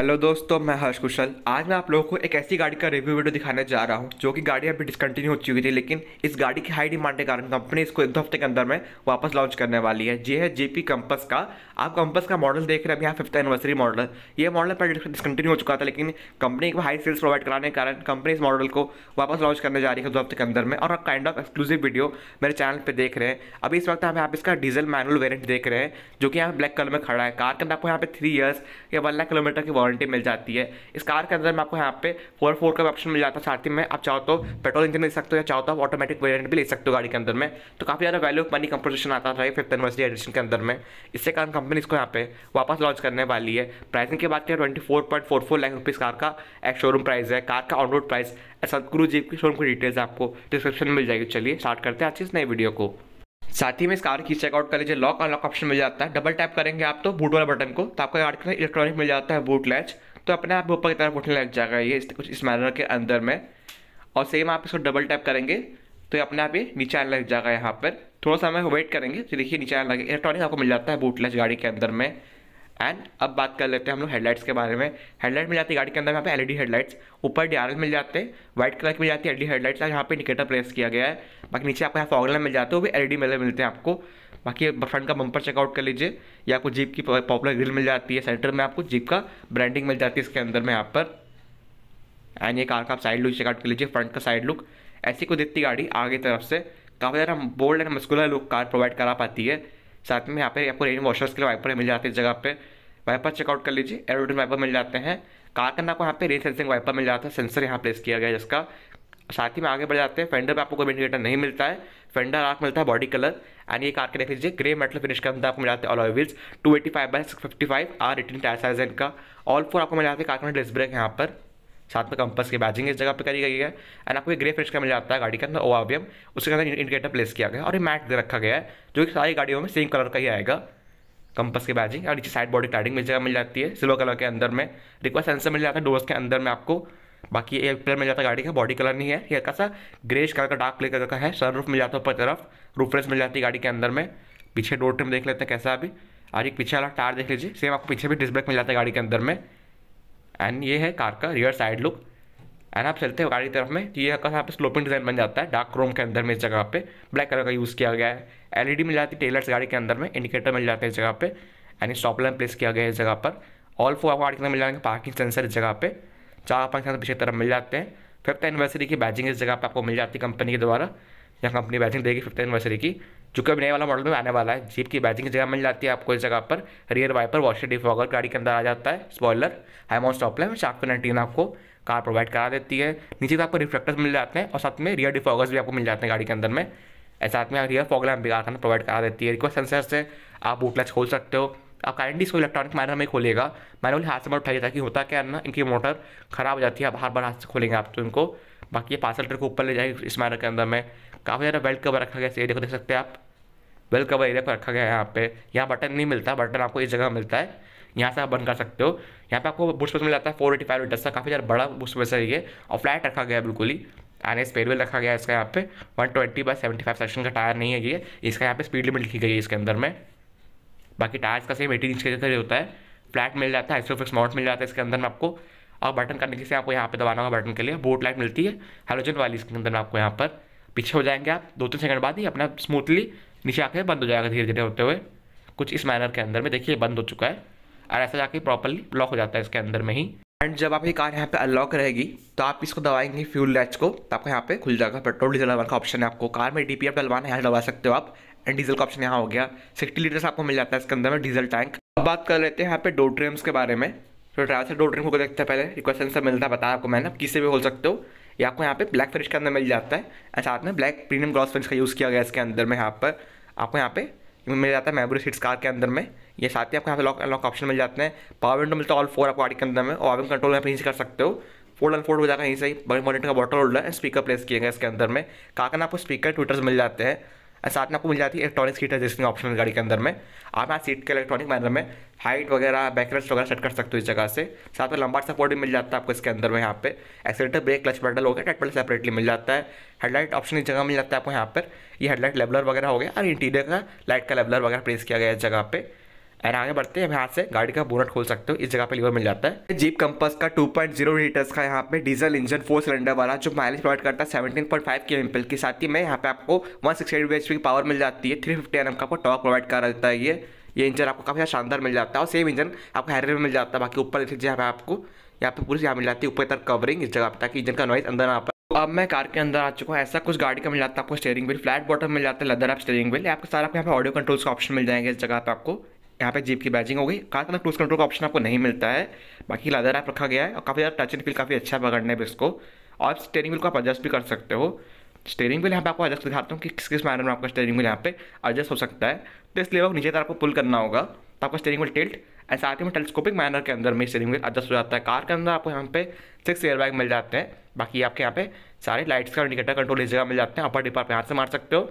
hello दोस्तों मैं हर्ष कुशल आज मैं आप लोगों को एक ऐसी गाड़ी का रिव्यू वीडियो दिखाने जा रहा हूँ जो कि गाड़ी अभी डिसकंटिन्यू हो चुकी थी लेकिन इस गाड़ी की हाई डिमांड के कारण कंपनी इसको एक दो हफ्ते के अंदर में वापस लॉन्च करने वाली है ये है जेपी कंपस का आप कंपस का मॉडल देख रहे हैं यहाँ फिफ्थ एनिवर्सरी मॉडल ये मॉडल पहले डिसकंटिन्यू हो चुका था लेकिन कंपनी को हाई सेल्स प्रोवाइड कराने के कारण कंपनी इस मॉडल को वापस लॉन्च करने जा रही है दो हफ्ते के अंदर में और काइंड ऑफ एक्सक्लूसिव वीडियो मेरे चैनल पर देख रहे हैं अभी इस वक्त हमें आप इसका डीजल मैनुअल वेरियंट देख रहे हैं जो कि यहाँ ब्लैक कलर में खड़ा है कार के अंदर आपको यहाँ पे थ्री ईयर्स या वन लाख किलोमीटर की वारंटी मिल जाती है इस कार के अंदर में आपको यहाँ पे फोर फोर का ऑप्शन मिल जाता है साथ ही में आप चाहो तो पेट्रोल इंजन ले सकते हो या चाहो तो आप ऑटोमेटिक वेरियंट भी ले सकते हो गाड़ी के अंदर में तो काफ़ी ज़्यादा वैल्यू ऑफ मनी कंपोजिशन आता था फिफ्थ एनिवर्सरी एडिशन के अंदर में इससे कारण कंपनी इसको यहाँ पे वापस लॉन्च करने वाली है प्राइसिंग की बात करें twenty four point four four lakh rupees car का एक शोरूम प्राइस है कार का on road price Satguru ji की शोरूम की डिटेल्स आपको डिस्क्रिप्शन में मिल जाएगी चलिए स्टार्ट करते हैं आज इस नई वीडियो को साथ ही में इस कार की चेकआउट कर लीजिए लॉक अनलॉक ऑप्शन मिल जाता है डबल टैप करेंगे आप तो बूट वाला बटन को तो आपको कार इलेक्ट्रॉनिक मिल जाता है बूट लैच तो अपने आप ऊपर की तरफ उठने लग जाएगा ये कुछ इस मैनर के अंदर में और सेम आप इसको डबल टैप करेंगे तो ये अपने आप ये नीचे आने लग जाएगा यहाँ पर थोड़ा सा समय वेट करेंगे तो देखिए नीचे आने लगे इलेक्ट्रॉनिक आपको मिल जाता है बूट लैच गाड़ी के अंदर में एंड अब बात कर लेते हैं हम लोग हेडलाइट्स के बारे में हेडलाइट मिल जाती है गाड़ी के अंदर यहाँ पे एलईडी हेडलाइट्स e ऊपर डी मिल जाते हैं व्हाइट कलर की मिल जाती है एलईडी हेडलाइट्स e यहाँ पे इंडिकेटर प्लेस किया गया है बाकी नीचे आपको यहाँ फॉगलर मिल जाते हैं वो भी एलईडी e मेले मिलते हैं आपको बाकी फ्रंट का बंपर चेकआउट कर लीजिए या आपको जीप की पॉपुलर ग्रिल मिल जाती है सेंटर में आपको जीप का ब्रांडिंग मिल जाती है इसके अंदर में यहाँ पर एंड ये कार का आप साइड लुक चेकआउट कर लीजिए फ्रंट का साइड लुक ऐसी को देती गाड़ी आगे तरफ से काफ़ी ज़्यादा bold and muscular look car provide करा पाती है साथ में यहाँ पे आपको रेन वॉशर्स के लिए वाइपर मिल जाते हैं जगह पे वाइपर चेकआउट कर लीजिए एरोटिन वाइपर मिल जाते हैं कार करना आपको यहाँ पे रेन सेंसिंग वाइपर मिल जाता है सेंसर यहाँ प्लेस किया गया जिसका साथ ही में आगे बढ़ जाते हैं फेंडर पर आपको कोई इंडिकेटर नहीं मिलता है फेंडर आपको मिलता है बॉडी कलर एंड ये कार के देख लीजिए ग्रे मेटल फिनिश के अंदर आपको मिल जाते हैं all wheels two eighty five by six fifty five R eighteen tyre size इनका ऑल फोर आपको मिल जाते हैं कार में डिस्क ब्रेक यहाँ पर साथ में कंपस की बैजिंग इस जगह पे करी गई है एंड आपको ग्रे फ्रेश का मिल जाता है गाड़ी के अंदर ओआवीएम उसके अंदर इंडिकेटर प्लेस किया गया और ये मैट रखा गया है जो कि सारी गाड़ियों में सेम कलर का ही आएगा कंपस की बैजिंग और नीचे साइड बॉडी क्लाइडिंग मिल जगह मिल जाती है सिल्वर कलर के अंदर में रिक्वेस्ट सेंसर मिल जाता है डोर्स के अंदर में आपको बाकी एक कलर मिल जाता है गाड़ी का बॉडी कलर नहीं है ये हल्का सा ग्रेश कलर का डार्क कलर का है रूफ मिल जाता है ऊपर तरफ रूफरेस मिल जाती है गाड़ी के अंदर में पीछे डोर ट्रिम देख लेते हैं कैसा अभी और एक पीछे वाला टायर देख लीजिए सेम आपको पीछे भी डिस्ब्रेक मिल जाता है गाड़ी के अंदर में एंड ये है कार का रियर साइड लुक एंड आप चलते हो गाड़ी तरफ में तो ये यहाँ पे स्लोपिंग डिज़ाइन बन जाता है डार्क क्रोम के अंदर में इस जगह पे ब्लैक कलर का यूज़ किया गया है एलईडी मिल जाती है टेलर्स गाड़ी के अंदर में इंडिकेटर मिल जाते हैं इस जगह पे एंड स्टॉप लाइन प्लेस किया गया है इस जगह पर ऑल फोर आपको गाड़ी के अंदर मिल जाएंगे पार्किंग सेंसर इस जगह पे चार पाँच सात पीछे तरफ मिल जाते हैं फिफ्थ एनिवर्सरी की बैजिंग इस जगह पर आपको मिल जाती है कंपनी के द्वारा या कंपनी बैजिंग देगी फिफ्थ एनिवर्सरी की जो कि अभी नए वाला मॉडल में आने वाला है जीप की बैजिंग की जगह मिल जाती है आपको इस जगह पर रियर वाइपर वॉशर डिफॉगर गाड़ी के अंदर आ जाता है स्पॉयलर हाईमोन स्टॉपलर में शार्क आपको कार प्रोवाइड करा देती है नीचे तो आपको रिफ्लेक्टर्स मिल जाते हैं और साथ में रियर डिफॉगर्स भी आपको मिल जाते हैं गाड़ी के अंदर में साथ में रियर फॉग लैम्प भी कार प्रोवाइड करा देती है रिक्वेस्ट सेंसर से आप बूटलैच खोल सकते हो आप कारंटी इसको इलेक्ट्रॉनिक मैनर में खोलेगा बोले हाथ से मैं उठाइए ताकि होता क्या ना इनकी मोटर खराब हो जाती है आप बार बार हाथ से खोलेंगे आप तो इनको बाकी ये पार्सल ट्रक ऊपर ले जाएगी इस मैनर के अंदर में काफ़ी ज़्यादा बेल्ट कवर रखा गया एरिया देखो देख सकते हैं आप बेल्ट कवर एरिया पर रखा गया है यहाँ पे यहाँ बटन नहीं मिलता बटन आपको इस जगह मिलता है यहाँ से आप बंद कर सकते हो यहाँ पे आपको बूस्ट मिल जाता है फोर एटी फाइव लीटर्स का काफ़ी ज़्यादा बड़ा बूस्ट स्पेस है ये और फ्लैट रखा गया है बिल्कुल ही एस स्पेयरवेल रखा गया है इसका यहाँ पे one twenty by seventy five section का टायर नहीं है ये इसका यहाँ पे स्पीड लिमिट लिखी गई है इसके अंदर में बाकी टायर्स का सेम एटीन इंच के होता है फ्लैट मिल जाता है आइसोफिक्स माउंट मिल जाता है इसके अंदर में आपको और बटन करने के से आपको यहाँ पे दबाना होगा बटन के लिए बोट लाइट मिलती है हेलोजन वाली इसके अंदर में आपको यहाँ पर पीछे हो जाएंगे आप दो तीन सेकंड बाद ही अपना स्मूथली नीचे आके बंद हो जाएगा धीरे धीरे होते हुए कुछ इस मैनर के अंदर में देखिए बंद हो चुका है और ऐसा जाके प्रॉपरली लॉक हो जाता है इसके अंदर में ही एंड जब आपकी कार यहाँ पे अनलॉक रहेगी तो आप इसको दबाएंगे फ्यूल लैच को तो आपका यहाँ पे खुल जाएगा पेट्रोल डीजल डलवाने का ऑप्शन है आपको कार में डीपीएफ डलवाना है यहाँ डलवा सकते हो आप एंड डीजल का ऑप्शन यहाँ हो गया सिक्सटी लीटर्स आपको मिल जाता है इसके अंदर में डीजल टैंक अब बात कर लेते हैं यहाँ पे डोर ट्रेम्स के बारे में तो ड्राइवर से डोर ट्रेम को देखते हैं पहले रिक्वेस्ट से मिलता है बताया आपको मैंने किसी भी खोल सकते हो ये आपको यहाँ पे ब्लैक फिनिश के अंदर मिल जाता है एंड साथ में ब्लैक प्रीमियम ग्रॉस फिनिश का यूज़ किया गया इसके अंदर में यहाँ पर आपको यहाँ पे मिल जाता है मेमोरी सीट्स कार के अंदर में ये साथ ही आपको यहाँ पे लॉक लॉक ऑप्शन मिल जाते हैं पावर विंडो मिलता है ऑल फोर आपको गाड़ी के अंदर में और आप कंट्रोल यहाँ पर यहीं से कर सकते हो फोल्ड एंड फोल्ड हो जाएगा यहीं से बड़े मॉनिटर का बॉटल होल्डर है स्पीकर प्लेस किए गए इसके अंदर में कहा आपको स्पीकर ट्विटर्स मिल जाते हैं साथ में आपको मिल जाती है इलेक्ट्रॉनिक सीट है जिसमें ऑप्शनल गाड़ी के अंदर में आप यहाँ सीट के इलेक्ट्रॉनिक मैनर में हाइट वगैरह बैकरेस्ट वगैरह सेट कर सकते हो इस जगह से साथ में लंबा सपोर्ट भी मिल जाता है आपको इसके अंदर में यहाँ पे एक्सीटर ब्रेक क्लच पेडल हो गया डेट पैडल सेपरेटली मिल जाता है हेडलाइट ऑप्शन इस जगह मिल जाता है आपको यहाँ पर ये हेडलाइट लेबलर वगैरह हो गया और इंटीरियर का लाइट का लेबलर वगैरह प्रेस किया गया इस जगह पर एंड आगे बढ़ते हैं यहाँ से गाड़ी का बोनट खोल सकते हो इस जगह पे लीवर मिल जाता है जीप कंपस का 2.0 पॉइंट लीटर्स का यहाँ पे डीजल इंजन फोर सिलेंडर वाला जो माइलेज प्रोवाइड करता है 17.5 के एमपीएल के साथ ही में यहाँ पे आपको वन सिक्सटी की पावर मिल जाती है थ्री फिफ्टी एन का आपको टॉप प्रोवाइड कर देता है ये ये इंजन आपको काफ़ी शानदार मिल जाता है और सेम इंजन आपको हाईवे में मिल जाता है बाकी ऊपर देखिए लीजिए यहाँ पे आपको यहाँ पे पूरी यहाँ मिल जाती है ऊपर तरफ कवरिंग इस जगह पर ताकि इंजन का नॉइज अंदर ना पाए अब मैं कार के अंदर आ चुका हूँ ऐसा कुछ गाड़ी का मिल जाता है आपको स्टेयरिंग बिल फ्लैट बॉटम मिल जाता है लदर आप स्टेयरिंग बिल आपको सारा आपको यहाँ पे ऑडियो कंट्रोल्स का ऑप्शन मिल जाएंगे इस जगह पे आपको यहाँ पे जीप की बैजिंग हो गई कार के अंदर क्रूज कंट्रोल का ऑप्शन आपको नहीं मिलता है बाकी लादर ऐप रखा गया है और काफ़ी ज़्यादा टच एंड फील काफ़ी अच्छा पकड़ने पर इसको और स्टेयरिंग व्हील को आप एडजस्ट भी कर सकते हो स्टेयरिंग व्हील यहाँ पे आपको एडजस्ट दिखाता हूँ कि किस किस मैनर में आपका स्टेयरिंग व्हील यहाँ पे एडजस्ट हो सकता है तो इसलिए आपको नीचे तरफ आपको पुल करना होगा तो आपका स्टेयरिंग व्हील टिल्ट एंड साथ ही में टेलीस्कोपिक मैनर के अंदर में स्टेयरिंग व्हील एडजस्ट हो जाता है कार के अंदर आपको यहाँ पे सिक्स एयर बैग मिल जाते हैं बाकी आपके यहाँ पे सारे लाइट्स का इंडिकेटर कंट्रोल इस जगह मिल जाते हैं अपर डिपर आप यहाँ से मार सकते हो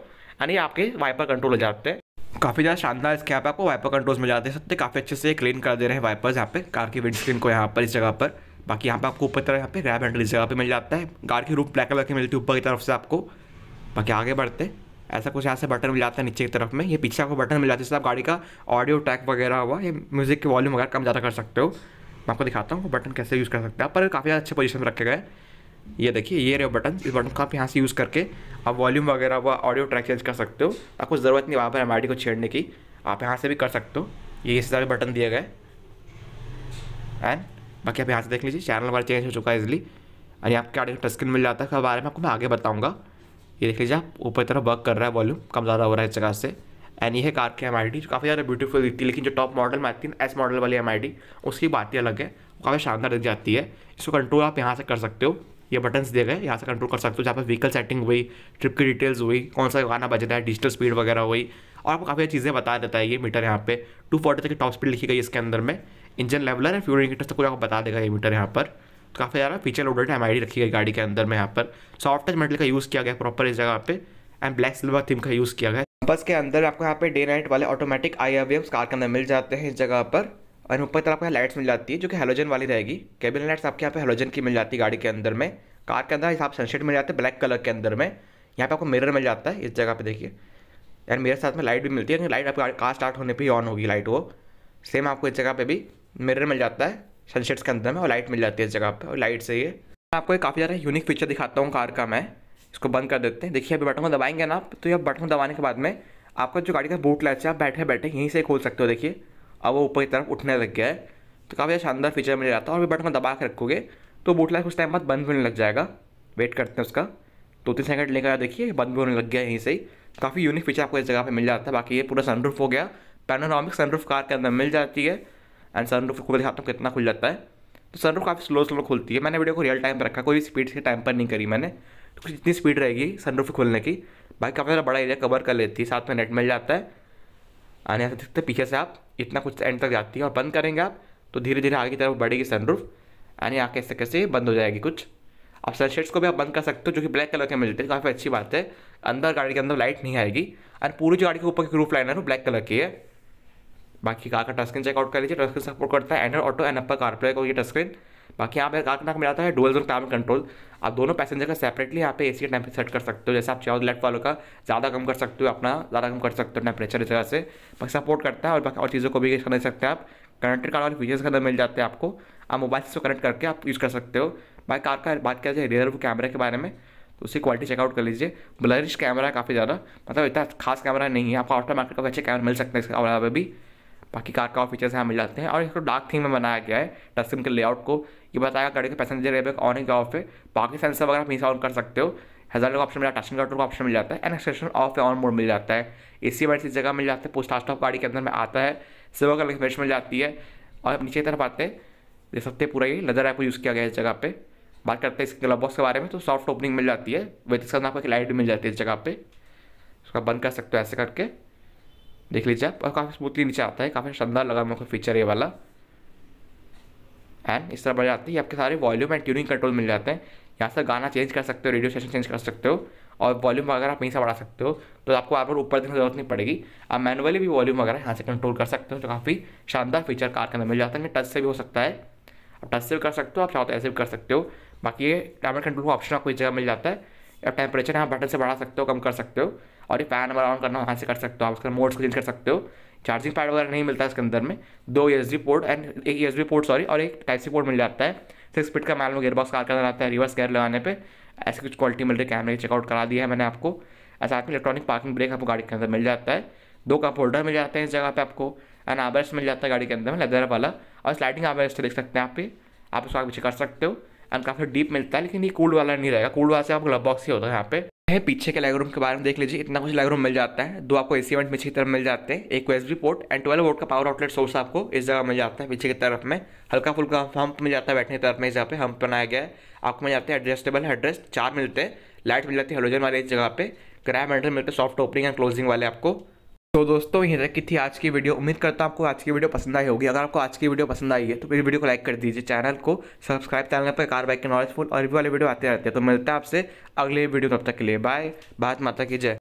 यानी आपके वाइपर कंट्रोल हो जाते हैं काफ़ी ज़्यादा शानदार इसके यहाँ पे आपको वाइपर कंट्रोल्स मिल जाते हैं सत्य काफ़ी अच्छे से क्लीन कर दे रहे हैं वाइपर्स यहाँ पे कार की विंडस्क्रीन को यहाँ पर इस जगह पर बाकी यहाँ पे आपको ऊपर तरफ यहाँ पे ग्रैब हैंडल इस जगह पे मिल जाता है कार की रूप ब्लैक कलर की मिलती है ऊपर की तरफ से आपको बाकी आगे बढ़ते ऐसा कुछ यहाँ से बटन मिल जाता है नीचे की तरफ में ये पीछे आपको बटन मिल जाता है जिससे आप गाड़ी का ऑडियो ट्रैक वगैरह हुआ ये म्यूज़िक के वॉल्यूम वगैरह कम ज़्यादा कर सकते हो मैं आपको दिखाता हूँ बटन कैसे यूज़ कर सकते हैं पर काफ़ी अच्छे पोजीशन में रखे गए ये देखिए ये रहे बटन इस बटन को आप यहाँ से यूज़ करके आप वॉल्यूम वगैरह व ऑडियो ट्रैक चेंज कर सकते हो आपको ज़रूरत नहीं वहाँ पर एम को छेड़ने की आप यहाँ से भी कर सकते हो ये इस तरह बटन दिए गए एंड बाकी आप यहाँ से देख लीजिए चैनल वाला चेंज हो चुका है इजली और यहाँ आपके आगे टच स्क्रीन मिल जाता है उसके बारे में आपको मैं आगे बताऊँगा ये देख लीजिए आप ऊपर तरफ वर्क कर रहा है वॉल्यूम कम ज़्यादा हो रहा है इस जगह से एंड ये है कार की एम आई डी काफ़ी ज़्यादा ब्यूटीफुल दिखती है लेकिन जो टॉप मॉडल में आती है एस मॉडल वाली एम आई उसकी बात ही अलग है काफ़ी शानदार दिख जाती है इसको कंट्रोल आप यहाँ से कर सकते हो ये बटन्स दिए गए यहाँ से कंट्रोल कर सकते हो जहाँ पर व्हीकल सेटिंग हुई ट्रिप की डिटेल्स हुई कौन सा गाना बज रहा है डिजिटल स्पीड वगैरह हुई और आपको काफ़ी चीज़ें बता देता है ये मीटर यहाँ पे टू फोर्टी तक की टॉप स्पीड लिखी गई इसके अंदर में इंजन लेवलर है फ्यूल इंडिकेटर सब कुछ आपको बता देगा ये मीटर यहाँ पर तो काफ़ी ज़्यादा फीचर लोडेड है एम रखी गई गाड़ी के अंदर में यहाँ पर सॉफ्ट टच मेटल का यूज़ किया गया प्रॉपर इस जगह पे एंड ब्लैक सिल्वर थीम का यूज़ किया गया बस के अंदर आपको यहाँ पे डे नाइट वाले ऑटोमेटिक आई अवेव्स कार के अंदर मिल जाते हैं इस जगह पर और ऊपर तरफ आपको लाइट्स मिल जाती है जो कि हेलोजन वाली रहेगी कैबिन लाइट्स आपके यहाँ पे हेलोजन की मिल जाती है गाड़ी के अंदर में कार के अंदर आप सनसेट मिल जाते हैं ब्लैक कलर के अंदर में यहाँ पे आपको मिरर मिल जाता है इस जगह पे देखिए यार मेरे साथ में लाइट भी मिलती है लाइट आपकी कार स्टार्ट होने पर ही ऑन होगी लाइट वो सेम आपको इस जगह पर भी मिररर मिल जाता है सनसेट्स के अंदर में और लाइट मिल जाती है इस जगह पर और लाइट से ये आपको एक काफ़ी ज़्यादा यूनिक फीचर दिखाता हूँ कार का मैं इसको बंद कर देते हैं देखिए अभी बटन को दबाएंगे ना आप तो ये बटन दबाने के बाद में आपका जो गाड़ी का बूट लाइट है आप बैठे बैठे यहीं से खोल सकते हो देखिए अब वो ऊपर की तरफ उठने लग गया है तो काफ़ी शानदार फीचर मिल जाता है और भी बटन को दबा के रखोगे तो बूट लाइट कुछ टाइम बाद बंद होने लग जाएगा वेट करते हैं उसका दो तीन सेकंड लेकर देखिए बंद भी होने लग गया यहीं से ही काफ़ी यूनिक फीचर आपको इस जगह पर मिल जाता है बाकी ये पूरा सनरूफ हो गया पैनोनॉमिक सनरूफ कार के अंदर मिल जाती है एंड सनरूफ को दिखाता हूँ कितना खुल जाता है तो सनरूफ काफ़ी स्लो स्लो खुलती है मैंने वीडियो को रियल टाइम पर रखा कोई स्पीड से टाइम पर नहीं करी मैंने तो कुछ इतनी स्पीड रहेगी सनरूफ खुलने की बाकी काफ़ी ज़्यादा बड़ा एरिया कवर कर लेती है साथ में नेट मिल जाता है आने यहाँ से देखते पीछे से आप इतना कुछ एंड तक जाती है और बंद करेंगे आप तो धीरे धीरे आगे की तरफ बढ़ेगी सनरूफ यानी आँख ऐसे कैसे से बंद हो जाएगी कुछ आप सनशेड्स को भी आप बंद कर सकते हो जो कि ब्लैक कलर के मिलते हैं काफ़ी अच्छी बात है अंदर गाड़ी के अंदर लाइट नहीं आएगी और पूरी जो गाड़ी के ऊपर की रूफ लाइन है वो ब्लैक कलर की है बाकी कार का टस्क्रीन चेकआउट कर लीजिए टस्क्रीन सपोर्ट करता है Android Auto and Apple CarPlay को ये टस्क्रीन बाकी यहाँ पे कारखाना मिला आता है डुअल जोन क्लाइमेट कंट्रोल आप दोनों पैसेंजर का सेपरेटली यहाँ पे एसी का टेम्परेचर सेट कर सकते हो जैसे आप चाहो लेफ्ट वालों का ज़्यादा कम कर सकते हो अपना ज़्यादा कम कर सकते हो टेम्परेचर इस तरह से बाकी सपोर्ट करता है और बाकी और चीज़ों को भी यूज़ कर सकते हैं आप कनेक्टेड कार वाले फीचर्स के अंदर मिल जाते हैं आपको आप मोबाइल से कनेक्ट करके आप यूज़ कर सकते हो बाकी कार का बात किया जाए रियर कैमरे के बारे में तो उसकी क्वालिटी चेकआउट कर लीजिए ब्लरिश कैमरा काफ़ी ज़्यादा मतलब इतना खास कैमरा नहीं है आपको आफ्टर मार्केट का अच्छे कैमरा मिल सकते हैं इसके अलावा भी बाकी कार का फीचर्स यहाँ मिल जाते हैं और इसको डार्क थीम में बनाया गया है टस्किन के लेआउट को ये बताया गाड़ी के पैसेंजर एयरबैग ऑन है ऑफ है बाकी सेंसर वगैरह आप ऑन कर सकते हो हज़ार का ऑप्शन मिला टचिंग का ऑप्शन मिल जाता है एंड एक्सटेंशन ऑफ है ऑन मोड मिल जाता है ए सी वाइट जगह मिल जाता है पोस्ट ऑफ गाड़ी के अंदर में आता है सिल्वर कलर की मिल जाती है और नीचे की तरफ आते हैं देख सकते हैं पूरा ये लेदर ऐप को यूज़ किया गया है इस जगह पे बात करते हैं इसके ग्लब बॉक्स के बारे में तो सॉफ्ट ओपनिंग मिल जाती है विद इसका आपको एक लाइट मिल जाती है इस जगह पे उसका बंद कर सकते हो ऐसे करके देख लीजिए आप और काफ़ी स्मूथली नीचे आता है काफ़ी शानदार लगा मेरे को फीचर ये वाला एंड इस तरह बढ़ जाती है आपके सारे वॉल्यूम एंड ट्यूनिंग कंट्रोल मिल जाते हैं यहाँ से गाना चेंज कर सकते हो रेडियो स्टेशन चेंज कर सकते हो और वॉल्यूम वगैरह आप यहीं से बढ़ा सकते हो तो आपको बार बार ऊपर देखने की जरूरत नहीं पड़ेगी आप मैनुअली भी वॉल्यूम वगैरह यहाँ से कंट्रोल कर सकते हो तो काफ़ी शानदार फीचर कार के अंदर मिल जाता है टच से भी हो सकता है आप टच से भी कर सकते हो आप चाहो तो ऐसे भी कर सकते हो बाकी ये टाइमर कंट्रोल का ऑप्शन आपको इस जगह मिल जाता है या टेम्परेचर यहाँ बटन से बढ़ा सकते हो कम कर सकते हो और ये फैन वगैरह ऑन करना वहाँ से कर सकते हो आप उसका मोड्स को चेंज कर सकते हो चार्जिंग पैड वगैरह नहीं मिलता है इसके अंदर में दो एस पोर्ट एंड एक एस पोर्ट सॉरी और एक टाइप सी पोर्ट मिल जाता है सिक्स स्पीड का मैलूम गेयर बॉक्स कार करना आता है रिवर्स गेयर लगाने पर ऐसी कुछ क्वालिटी मिल रही है कैमरे चेकआउट करा दिया है मैंने आपको ऐसा में इलेक्ट्रॉनिक पार्किंग ब्रेक आपको गाड़ी के अंदर मिल जाता है दो कप होल्डर मिल जाते हैं इस जगह पे आपको एंड आवेस्ट मिल जाता है गाड़ी के अंदर में लेदर वाला और स्लाइडिंग आबर्स देख सकते हैं आप पे आप उसको आगे पीछे कर सकते हो एंड काफ़ी डीप मिलता है लेकिन ये कोल्ड वाला नहीं रहेगा कोल्ड वाला से आप ग्लब बॉक्स ही होता है यहाँ पे है पीछे के लेगरूम के बारे में देख लीजिए इतना कुछ लेगरूम मिल जाता है दो आपको एसी वेंट पीछे की तरफ मिल जाते हैं एक USB port and twelve volt का पावर आउटलेट सोर्स आपको इस जगह मिल जाता है पीछे की तरफ में हल्का फुल्का हम्प मिल जाता है बैठने की तरफ में इस जगह पे हम्प बनाया गया है आपको मिल जाते हैं एडजस्टेबल हेडरेस्ट चार मिलते हैं लाइट मिल जाती है हेलोजन वाले इस जगह पे ग्रैम हैंडल मिलते हैं सॉफ्ट ओपनिंग एंड क्लोजिंग वाले आपको तो दोस्तों ये रखी थी आज की वीडियो उम्मीद करता हूँ आपको आज की वीडियो पसंद आई होगी अगर आपको आज की वीडियो पसंद आई है तो मेरी वीडियो को लाइक कर दीजिए चैनल को सब्सक्राइब चैनल पर कार बाइक के नॉलेजफुल और भी वाले वीडियो आते रहते हैं तो मिलता है आपसे अगले वीडियो तब तक के लिए बाय भारत माता की जय